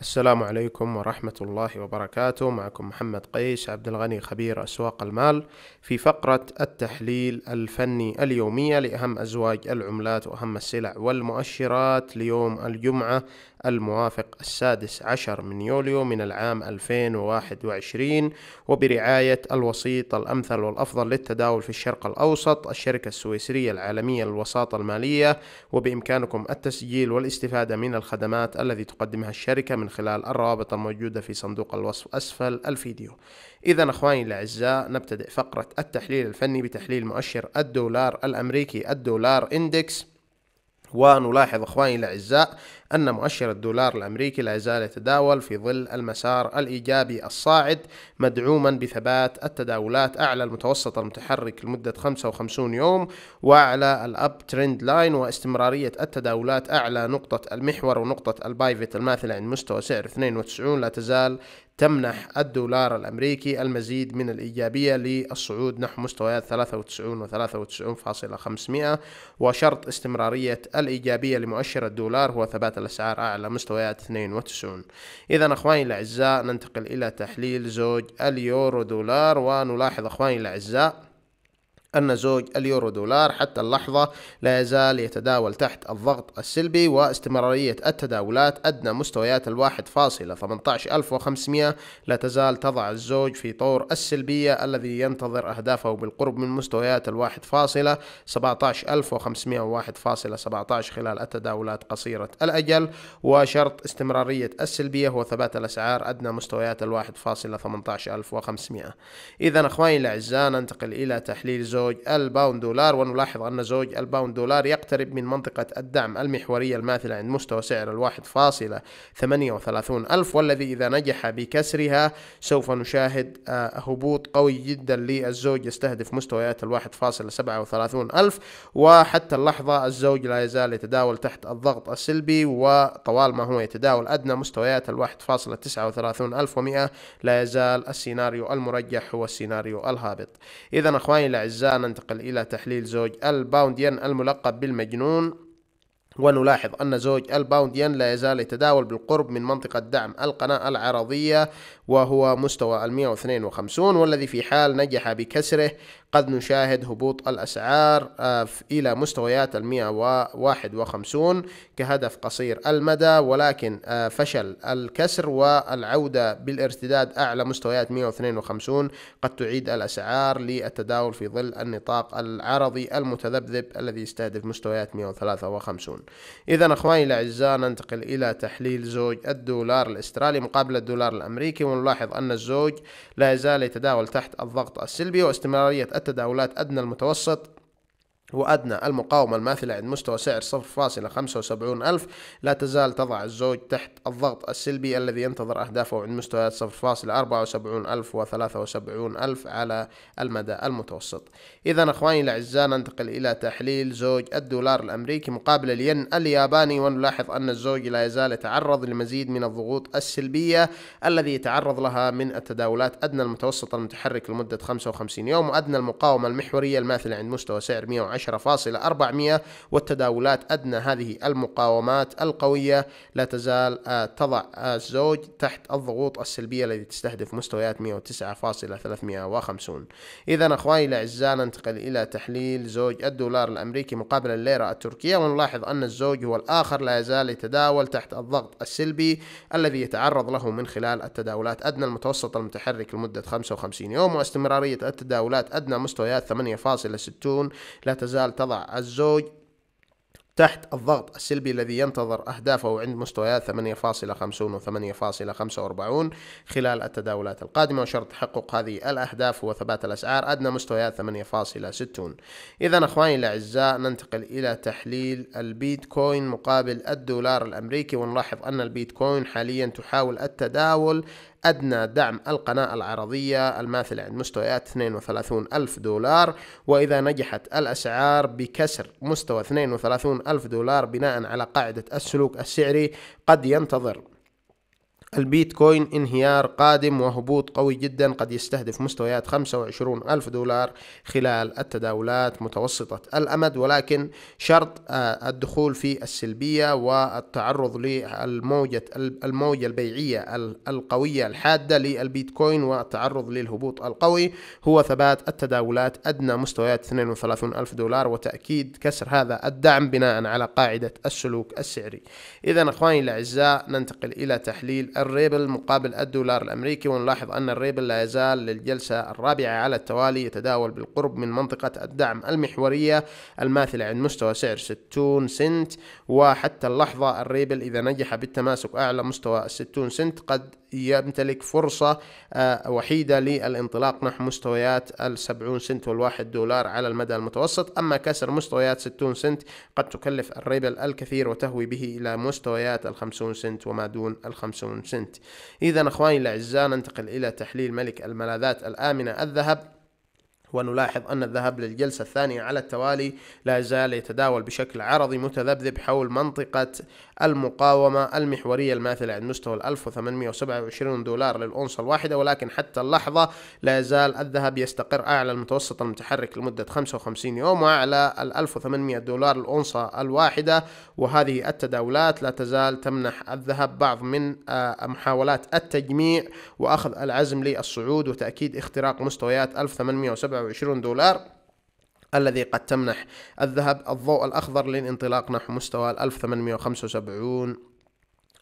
السلام عليكم ورحمة الله وبركاته معكم محمد قيس عبد الغني خبير أسواق المال في فقرة التحليل الفني اليومية لأهم أزواج العملات وأهم السلع والمؤشرات ليوم الجمعة الموافق السادس عشر من يوليو من العام 2021 وبرعاية الوسيط الأمثل والأفضل للتداول في الشرق الأوسط الشركة السويسرية العالمية للوساطة المالية وبإمكانكم التسجيل والاستفادة من الخدمات التي تقدمها الشركة من خلال الروابط الموجودة في صندوق الوصف أسفل الفيديو إذا أخواني الأعزاء نبتدئ فقرة التحليل الفني بتحليل مؤشر الدولار الأمريكي الدولار إندكس ونلاحظ اخواني الاعزاء أن مؤشر الدولار الأمريكي لا يزال يتداول في ظل المسار الإيجابي الصاعد مدعوما بثبات التداولات أعلى المتوسط المتحرك لمدة 55 يوم وأعلى الأب ترند لاين واستمرارية التداولات أعلى نقطة المحور ونقطة البايفت الماثلة عند مستوى سعر 92 لا تزال تمنح الدولار الأمريكي المزيد من الإيجابية للصعود نحو مستويات 93 و 93.500 وشرط استمرارية الإيجابية لمؤشر الدولار هو ثبات ارتفعت الأسعار أعلى مستويات 92 إذا أخواني الأعزاء ننتقل إلى تحليل زوج اليورو دولار ونلاحظ أخواني الأعزاء أن زوج اليورو دولار حتى اللحظة لا يزال يتداول تحت الضغط السلبي واستمرارية التداولات أدنى مستويات الواحد فاصلة 18500 لا تزال تضع الزوج في طور السلبية الذي ينتظر أهدافه بالقرب من مستويات الواحد فاصلة 17501 فاصلة 17 خلال التداولات قصيرة الأجل وشرط استمرارية السلبية هو ثبات الأسعار أدنى مستويات الواحد فاصلة 18500 إذا أخواني الأعزاء ننتقل إلى تحليل زوج زوج الباوند دولار ونلاحظ أن زوج الباوند دولار يقترب من منطقة الدعم المحورية الماثلة عند مستوى سعر الواحد فاصلة ثمانية وثلاثون ألف والذي إذا نجح بكسرها سوف نشاهد آه، هبوط قوي جدا للزوج يستهدف مستويات الواحد فاصلة سبعة وثلاثون ألف وحتى اللحظة الزوج لا يزال يتداول تحت الضغط السلبي وطوال ما هو يتداول أدنى مستويات الواحد فاصلة تسعة وثلاثون ألف ومئة لا يزال السيناريو المرجح هو السيناريو الهابط إذا أخواني الأعزاء الآن ننتقل إلى تحليل زوج الباونديان الملقب بالمجنون ونلاحظ أن زوج الباونديان لا يزال يتداول بالقرب من منطقة دعم القناة العرضية وهو مستوى 152 والذي في حال نجح بكسره قد نشاهد هبوط الأسعار آه، إلى مستويات وواحد 151 كهدف قصير المدى ولكن آه، فشل الكسر والعودة بالارتداد أعلى مستويات 152 قد تعيد الأسعار للتداول في ظل النطاق العرضي المتذبذب الذي يستهدف مستويات 153 إذا أخواني الأعزاء ننتقل إلى تحليل زوج الدولار الأسترالي مقابل الدولار الأمريكي ونلاحظ أن الزوج لا يزال يتداول تحت الضغط السلبي واستمرارية التداولات أدنى المتوسط وأدنى المقاومة الماثلة عند مستوى سعر 0.75 ألف لا تزال تضع الزوج تحت الضغط السلبي الذي ينتظر أهدافه عند مستويات 0.74 ألف و73 ألف على المدى المتوسط إذا أخواني الأعزاء ننتقل إلى تحليل زوج الدولار الأمريكي مقابل الين الياباني ونلاحظ أن الزوج لا يزال يتعرض لمزيد من الضغوط السلبية الذي يتعرض لها من التداولات أدنى المتوسط المتحرك لمدة 55 يوم وأدنى المقاومة المحورية الماثلة عند مستوى سعر 120 10.400 والتداولات أدنى هذه المقاومات القوية لا تزال آه، تضع الزوج آه، تحت الضغوط السلبية التي تستهدف مستويات 109.350 إذا أخواني الأعزاء ننتقل إلى تحليل زوج الدولار الأمريكي مقابل الليرة التركية ونلاحظ أن الزوج هو الآخر لا يزال يتداول تحت الضغط السلبي الذي يتعرض له من خلال التداولات أدنى المتوسط المتحرك لمدة 55 يوم واستمرارية التداولات أدنى مستويات 8.60 لا تزال تزال تضع الزوج تحت الضغط السلبي الذي ينتظر أهدافه عند مستويات 8.50 و 8.45 خلال التداولات القادمة وشرط تحقق هذه الأهداف هو ثبات الأسعار أدنى مستويات 8.60 إذا أخواني الأعزاء ننتقل إلى تحليل البيتكوين مقابل الدولار الأمريكي ونلاحظ أن البيتكوين حاليا تحاول التداول أدنى دعم القناة العرضية الماثلة عند مستويات 32 ألف دولار وإذا نجحت الأسعار بكسر مستوى 32 ألف دولار بناء على قاعدة السلوك السعري قد ينتظر البيتكوين انهيار قادم وهبوط قوي جدا قد يستهدف مستويات 25 ألف دولار خلال التداولات متوسطة الأمد ولكن شرط آه، الدخول في السلبية والتعرض للموجة الموجة البيعية القوية الحادة للبيتكوين والتعرض للهبوط القوي هو ثبات التداولات أدنى مستويات 32 ألف دولار وتأكيد كسر هذا الدعم بناء على قاعدة السلوك السعري إذا أخواني الأعزاء ننتقل إلى تحليل الريبل مقابل الدولار الأمريكي ونلاحظ أن الريبل لا يزال للجلسة الرابعة على التوالي يتداول بالقرب من منطقة الدعم المحورية الماثلة عند مستوى سعر 60 سنت وحتى اللحظة الريبل إذا نجح بالتماسك أعلى مستوى 60 سنت قد يمتلك فرصة آه، وحيدة للانطلاق نحو مستويات ال 70 سنت والواحد دولار على المدى المتوسط أما كسر مستويات 60 سنت قد تكلف الريبل الكثير وتهوي به إلى مستويات ال 50 سنت وما دون ال 50 سنت إذا أخواني الأعزاء ننتقل إلى تحليل ملك الملاذات الآمنة الذهب ونلاحظ أن الذهاب للجلسة الثانية على التوالي لا يزال يتداول بشكل عرضي متذبذب حول منطقة المقاومة المحورية الماثلة عند مستوى 1827 دولار للأونصة الواحدة ولكن حتى اللحظة لا يزال الذهب يستقر أعلى المتوسط المتحرك لمدة 55 يوم وأعلى 1800 دولار الأونصة الواحدة وهذه التداولات لا تزال تمنح الذهب بعض من آه، محاولات التجميع وأخذ العزم للصعود وتأكيد اختراق مستويات 1827 27 دولار الذي قد تمنح الذهب الضوء الأخضر للانطلاق نحو مستوى 1875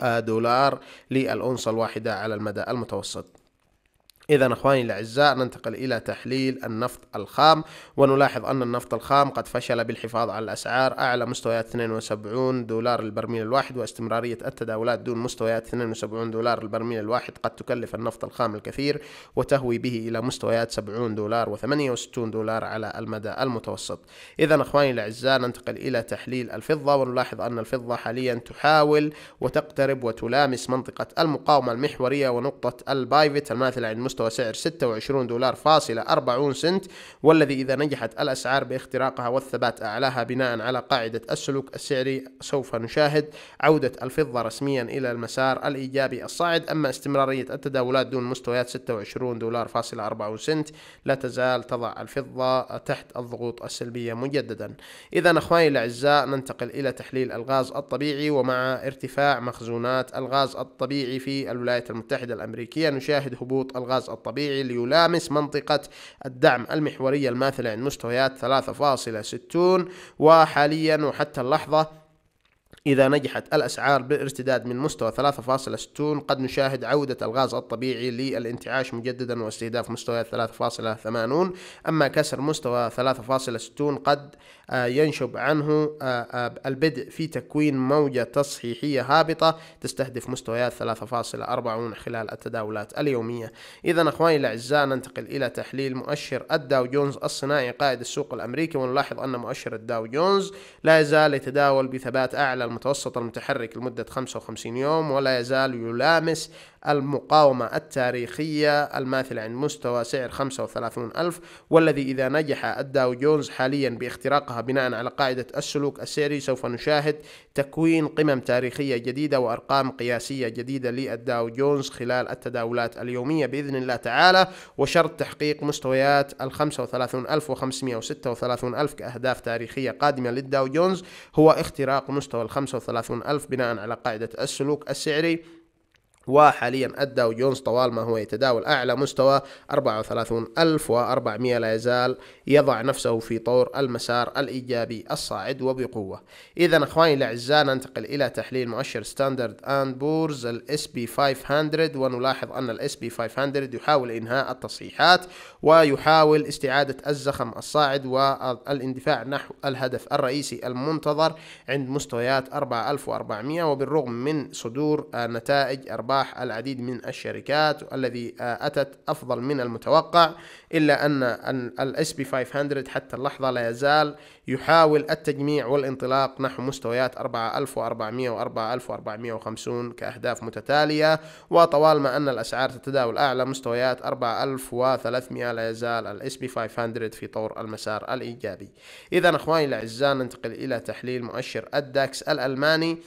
آه، دولار للأونصة الواحدة على المدى المتوسط إذا أخواني الأعزاء ننتقل إلى تحليل النفط الخام ونلاحظ أن النفط الخام قد فشل بالحفاظ على الأسعار أعلى مستويات 72 دولار البرميل الواحد واستمرارية التداولات دون مستويات 72 دولار البرميل الواحد قد تكلف النفط الخام الكثير وتهوي به إلى مستويات 70 دولار و68 دولار على المدى المتوسط إذا أخواني الأعزاء ننتقل إلى تحليل الفضة ونلاحظ أن الفضة حاليا تحاول وتقترب وتلامس منطقة المقاومة المحورية ونقطة البايفت الماثلة عند مستوى مستوى سعر 26 دولار فاصلة 40 سنت والذي إذا نجحت الأسعار باختراقها والثبات أعلاها بناء على قاعدة السلوك السعري سوف نشاهد عودة الفضة رسميا إلى المسار الإيجابي الصاعد أما استمرارية التداولات دون مستويات 26 دولار فاصلة 40 سنت لا تزال تضع الفضة تحت الضغوط السلبية مجددا إذا أخواني الأعزاء ننتقل إلى تحليل الغاز الطبيعي ومع ارتفاع مخزونات الغاز الطبيعي في الولايات المتحدة الأمريكية نشاهد هبوط الغاز الطبيعي ليلامس منطقة الدعم المحورية الماثلة عند مستويات 3.60 وحاليا وحتى اللحظة إذا نجحت الأسعار بالارتداد من مستوى 3.60 قد نشاهد عودة الغاز الطبيعي للانتعاش مجددا واستهداف مستويات 3.80 أما كسر مستوى 3.60 قد آه، ينشب عنه آه، آه، البدء في تكوين موجة تصحيحية هابطة تستهدف مستويات 3.40 خلال التداولات اليومية إذا أخواني الأعزاء ننتقل إلى تحليل مؤشر الداو جونز الصناعي قائد السوق الأمريكي ونلاحظ أن مؤشر الداو جونز لا يزال يتداول بثبات أعلى المتوسط المتحرك لمدة 55 يوم ولا يزال يلامس المقاومة التاريخية الماثلة عند مستوى سعر 35 ألف والذي إذا نجح الداو جونز حاليا باختراقها بناء على قاعدة السلوك السعري سوف نشاهد تكوين قمم تاريخية جديدة وأرقام قياسية جديدة للداو جونز خلال التداولات اليومية بإذن الله تعالى وشرط تحقيق مستويات ال 35536 ألف كأهداف تاريخية قادمة للداو جونز هو اختراق مستوى ال 35 ألف بناء على قاعدة السلوك السعري وحاليا أدى جونز طوال ما هو يتداول أعلى مستوى 34400 لا يزال يضع نفسه في طور المسار الإيجابي الصاعد وبقوة إذا أخواني الأعزاء ننتقل إلى تحليل مؤشر ستاندرد أند بورز الاس بي 500 ونلاحظ أن الاس بي 500 يحاول إنهاء التصحيحات ويحاول استعادة الزخم الصاعد والاندفاع نحو الهدف الرئيسي المنتظر عند مستويات 4400 وبالرغم من صدور نتائج أرباح أرباح العديد من الشركات الذي آه، أتت أفضل من المتوقع إلا أن الاس بي 500 حتى اللحظة لا يزال يحاول التجميع والانطلاق نحو مستويات 4400 و 4450 كأهداف متتالية وطوال ما أن الأسعار تتداول أعلى مستويات 4300 لا يزال الاس بي 500 في طور المسار الإيجابي إذا أخواني الأعزاء ننتقل إلى تحليل مؤشر الداكس الألماني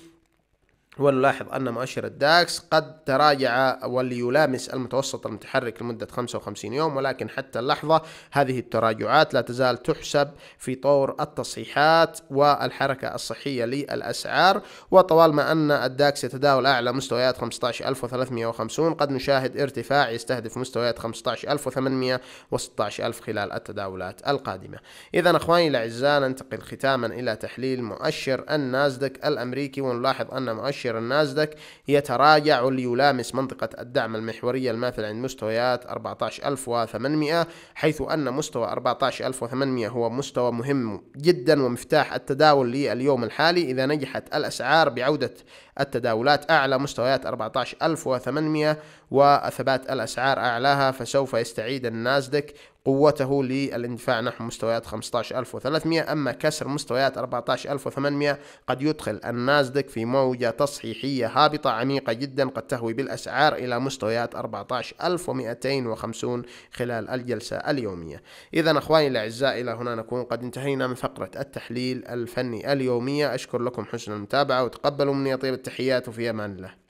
ونلاحظ أن مؤشر الداكس قد تراجع وليلامس المتوسط المتحرك لمدة 55 يوم ولكن حتى اللحظة هذه التراجعات لا تزال تحسب في طور التصحيحات والحركة الصحية للأسعار وطوال ما أن الداكس يتداول أعلى مستويات 15350 قد نشاهد ارتفاع يستهدف مستويات 15800 و16000 خلال التداولات القادمة إذا أخواني الأعزاء ننتقل ختاما إلى تحليل مؤشر النازدك الأمريكي ونلاحظ أن مؤشر مؤشر النازدك يتراجع ليلامس منطقة الدعم المحورية الماثل عند مستويات 14800 حيث أن مستوى 14800 هو مستوى مهم جدا ومفتاح التداول لليوم الحالي إذا نجحت الأسعار بعودة التداولات أعلى مستويات 14800 وثبات الأسعار أعلاها فسوف يستعيد النازدك قوته للاندفاع نحو مستويات 15300 أما كسر مستويات 14800 قد يدخل النازدك في موجة تصحيحية هابطة عميقة جدا قد تهوي بالأسعار إلى مستويات 14250 خلال الجلسة اليومية إذا أخواني الأعزاء إلى هنا نكون قد انتهينا من فقرة التحليل الفني اليومية أشكر لكم حسن المتابعة وتقبلوا مني طيبة التحيات وفي امان الله